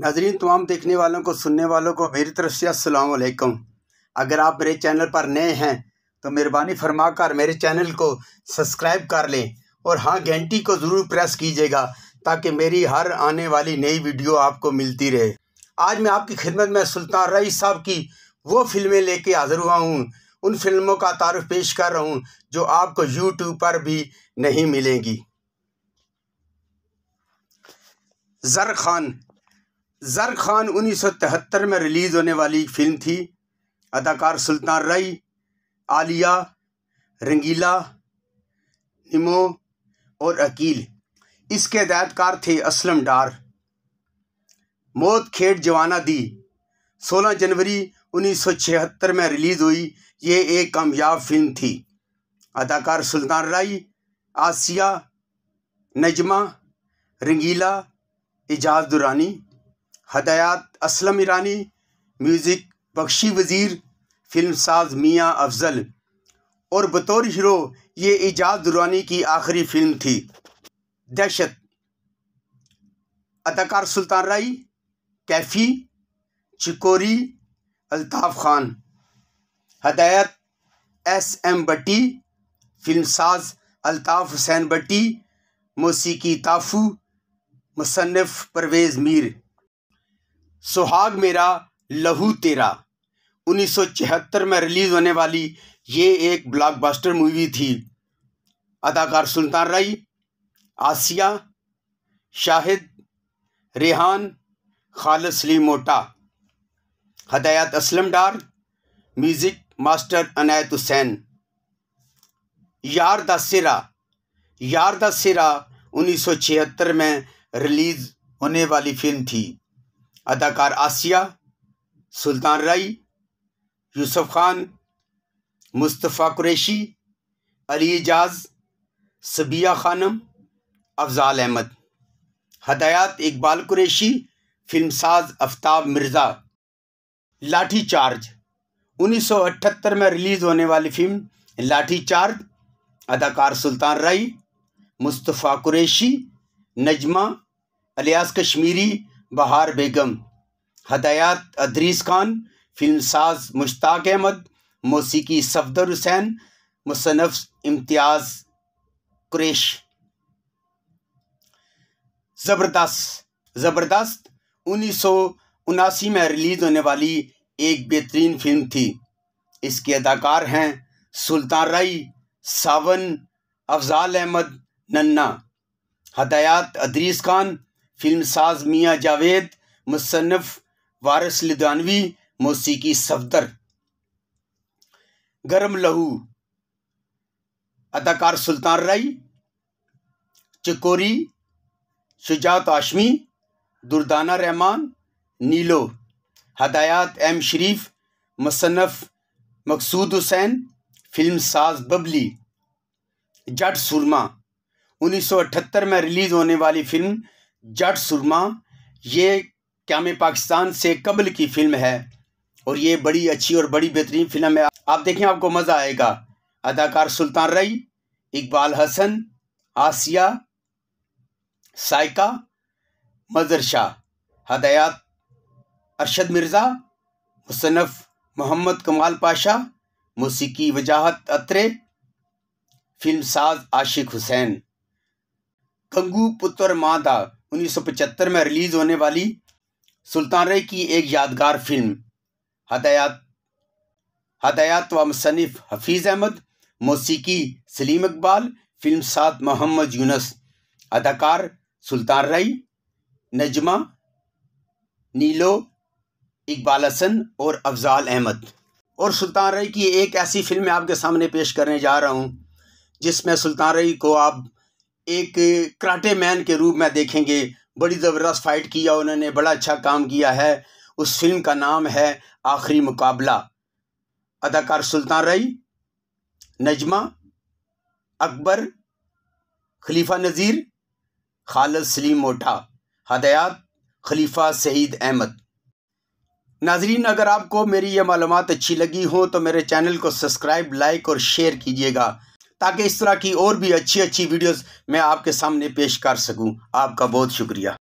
नाजरीन तमाम देखने वालों को सुनने वालों को मेरी तरफ से असलकम अगर आप मेरे चैनल पर नए हैं तो मेहरबानी फरमा कर मेरे चैनल को सब्सक्राइब कर लें और हाँ घंटी को ज़रूर प्रेस कीजिएगा ताकि मेरी हर आने वाली नई वीडियो आपको मिलती रहे आज मैं आपकी खिदमत में सुल्तान रईस साहब की वो फिल्में लेके हाज़िर हुआ हूँ उन फिल्मों का तारफ़ पेश कर रहा हूँ जो आपको यूट्यूब पर भी नहीं मिलेंगी ज़र खान ज़र खान उन्नीस सौ तिहत्तर में रिलीज़ होने वाली फिल्म थी अदाकार सुल्तान रई आलिया रंगीला निमो और अकील इसके हदायतकार थे असलम डार मौत खेड़ जवाना दी 16 जनवरी 1976 में रिलीज़ हुई ये एक कामयाब फिल्म थी अदाकार सुल्तान राई आसिया नजमा रंगीला एजाज दुरानी हदयात असलम ईरानी म्यूज़िक बख्शी वज़ीर फिल्म साज मियाँ अफजल और बतौर हिरो ये एजाज दुरानी की आखिरी फिल्म थी दहशत अदाकार सुल्तान राई कैफ़ी चिकोरी अल्ताफ़ खान हदायत एस एम भट्टी फिल्म साज अल्ताफ़ हुसैन भट्टी मौसीकी ताफ़ू मुसनफ़ परवेज़ मीर सुहाग मेरा लहू तेरा 1976 में रिलीज़ होने वाली ये एक ब्लॉकबस्टर मूवी थी अदाकार सुल्तान रई आसिया शाहिद रेहान खालिद सलीम मोटा हदायत असलम डार म्यूज़िक मास्टर अनायत हुसैन यार द सिरा यार द सिरा 1976 में रिलीज़ होने वाली फिल्म थी अदाकार आसिया सुल्तान राई यूसुफ खान मुस्तफ़ा कुरैशी अली एजाज सबिया खानम अफजाल अहमद हदायत इकबाल कुरैशी फिल्मसाज आफ्ताब मिर्ज़ा लाठी चार्ज 1978 में रिलीज़ होने वाली फिल्म लाठी चार्ज अदाकार सुल्तान राई मुस्तफ़ा कुरैशी नजमा अलियास कश्मीरी बहार बेगम हदयात अदरीस खान साज मुश्ताक अहमद मौसीकी सफदर हुसैन मुसनफ़ इम्तियाज़ कुरेश ज़बरदस्त ज़बरदस्त उन्नीस सौ उनासी में रिलीज़ होने वाली एक बेहतरीन फिल्म थी इसके अदाकार हैं सुल्तान रई सावन अफजाल अहमद नन्ना हदयात अदरीस खान फिल्म साज मियाँ जावेद मुसनफ़ वारस लिदानवी मौसीकी सफदर गरम लहू अदाकार सुल्तान राई चकोरी शुजात आशमी दुर्दाना रहमान नीलो हदायत एम शरीफ मुसनफ़ मकसूद हुसैन फिल्म साज बबली जट सुरमा 1978 में रिलीज़ होने वाली फिल्म जट सुरमा ये क्या मैं पाकिस्तान से कबल की फ़िल्म है और ये बड़ी अच्छी और बड़ी बेहतरीन फिल्म है आप देखें आपको मज़ा आएगा अदाकार सुल्तान रई इकबाल हसन आसिया साइका मजर शाह हदयात अरशद मिर्ज़ा मुसनफ़ मोहम्मद कमाल पाशा मौसीकी वजाहत अत्रे फिल्म साज आशिक हुसैन कंगू पुत्र मादा 1975 में रिलीज़ होने वाली सुल्तान रई की एक यादगार फिल्म हदयात हदयात व मुसनफ़ हफीज़ अहमद मौसीकी सलीम इकबाल फिल्म सात मोहम्मद यूनस अदाकार सुल्तान रई नजमा नीलो इकबाल हसन और अफजाल अहमद और सुल्तान रई की एक ऐसी फिल्म मैं आपके सामने पेश करने जा रहा हूँ जिसमें सुल्तान रई को आप एक कराटे मैन के रूप में देखेंगे बड़ी ज़बरदस्त फाइट किया उन्होंने बड़ा अच्छा काम किया है उस फिल्म का नाम है आखिरी मुकाबला अदाकार सुल्तान रई नजमा अकबर खलीफा नज़ीर खालद सलीम मोटा हदयात खलीफा सईद अहमद नाजरीन अगर आपको मेरी ये मालूम अच्छी लगी हो तो मेरे चैनल को सब्सक्राइब लाइक और शेयर कीजिएगा ताकि इस तरह की और भी अच्छी अच्छी वीडियोस मैं आपके सामने पेश कर सकूं आपका बहुत शुक्रिया